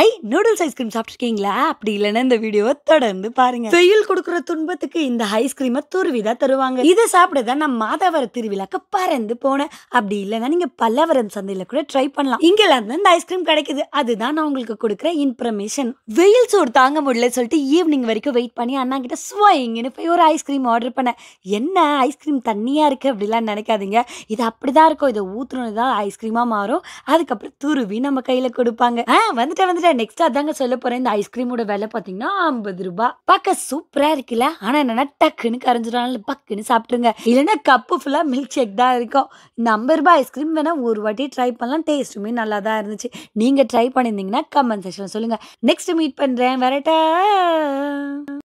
ஐ noodles ice cream சாப்பிட்ருக்கீங்களா அப்படி இல்லைன்னா இந்த வீடியோவை தொடர்ந்து பாருங்க வெயில் கொடுக்குற துன்பத்துக்கு இந்த ஐஸ்கிரீமை துருவிதா தருவாங்க இதை சாப்பிட தான் நான் மாதாவர திருவிழாக்கு பறந்து போனேன் அப்படி இல்லைன்னா நீங்க பல்லவரம் சந்தையில கூட ட்ரை பண்ணலாம் இங்கெல்லாம் தான் இந்த ஐஸ்கிரீம் கிடைக்குது அதுதான் நான் உங்களுக்கு கொடுக்குற இன்ஃபர்மேஷன் வெயில் சோறு தாங்க முடியல சொல்லிட்டு ஈவினிங் வரைக்கும் வெயிட் பண்ணி அண்ணா கிட்ட சுவைங்கன்னு போய் ஒரு ஐஸ்கிரீம் ஆர்டர் பண்ணேன் என்ன ஐஸ்கிரீம் தண்ணியா இருக்கு அப்படிலாம் நினைக்காதீங்க இது அப்படிதான் இருக்கும் இதை ஊத்துனது தான் ஐஸ்கிரீமா மாறும் அதுக்கப்புறம் துருவி நம்ம கையில கொடுப்பாங்க ஆ வந்துட்டேன் வந்துட்டேன் இதில் நெக்ஸ்ட் அதாங்க சொல்ல போகிறேன் இந்த ஐஸ்கிரீமோட விலை பார்த்தீங்கன்னா ஐம்பது ரூபாய் பார்க்க சூப்பராக இருக்குல்ல ஆனால் என்னென்னா டக்குன்னு கரைஞ்சிடலாம் பக்குன்னு சாப்பிட்ருங்க இல்லைன்னா கப்பு ஃபுல்லாக மில்க் ஷேக் தான் இருக்கும் இந்த ஐம்பது ரூபாய் ஐஸ்கிரீம் வேணால் ஒரு வாட்டி ட்ரை பண்ணலாம் டேஸ்ட்டுமே நல்லா தான் இருந்துச்சு நீங்கள் ட்ரை பண்ணியிருந்தீங்கன்னா கமெண்ட் செக்ஷனில் சொல்லுங்கள் நெக்ஸ்ட் மீட் பண்ணுறேன் வரட்டா